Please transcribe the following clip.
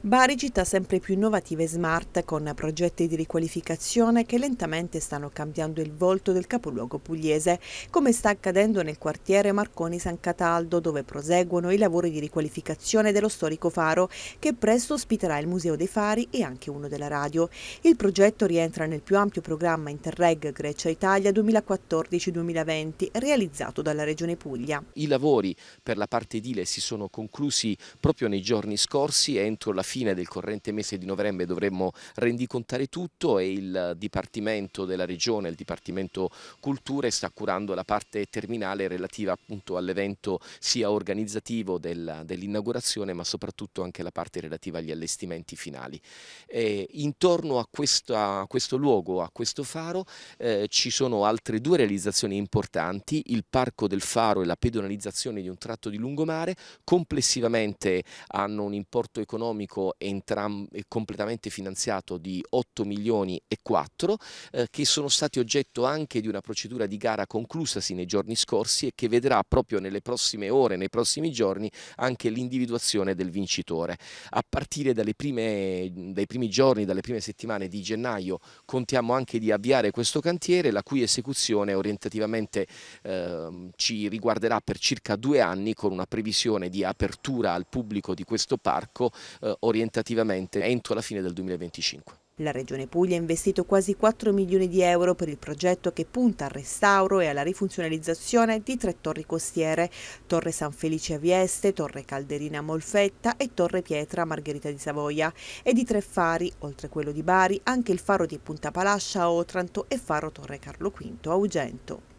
Bari città sempre più innovativa e smart con progetti di riqualificazione che lentamente stanno cambiando il volto del capoluogo pugliese, come sta accadendo nel quartiere Marconi San Cataldo dove proseguono i lavori di riqualificazione dello storico faro che presto ospiterà il Museo dei Fari e anche uno della radio. Il progetto rientra nel più ampio programma Interreg Grecia-Italia 2014-2020 realizzato dalla Regione Puglia. I lavori per la parte edile si sono conclusi proprio nei giorni scorsi entro la fine del corrente mese di novembre dovremmo rendicontare tutto e il Dipartimento della Regione, il Dipartimento Culture sta curando la parte terminale relativa appunto all'evento sia organizzativo dell'inaugurazione dell ma soprattutto anche la parte relativa agli allestimenti finali. E intorno a, questa, a, questo luogo, a questo faro, eh, ci sono altre due realizzazioni importanti, il Parco del Faro e la pedonalizzazione di un tratto di lungomare, complessivamente hanno un importo economico pubblico entram- eh, completamente finanziato di 8 milioni e 4 eh, che sono stati oggetto anche di una procedura di gara conclusasi nei giorni scorsi e che vedrà proprio nelle prossime ore, nei prossimi giorni anche l'individuazione del vincitore. A partire prime, dai primi giorni, dalle prime settimane di gennaio contiamo anche di avviare questo cantiere la cui esecuzione orientativamente eh, ci riguarderà per circa due anni con una previsione di apertura al pubblico di questo parco eh, orientativamente entro la fine del 2025. La Regione Puglia ha investito quasi 4 milioni di euro per il progetto che punta al restauro e alla rifunzionalizzazione di tre torri costiere, Torre San Felice a Vieste, Torre Calderina a Molfetta e Torre Pietra a Margherita di Savoia, e di tre fari, oltre quello di Bari, anche il faro di Punta Palascia a Otranto e faro Torre Carlo V a Ugento.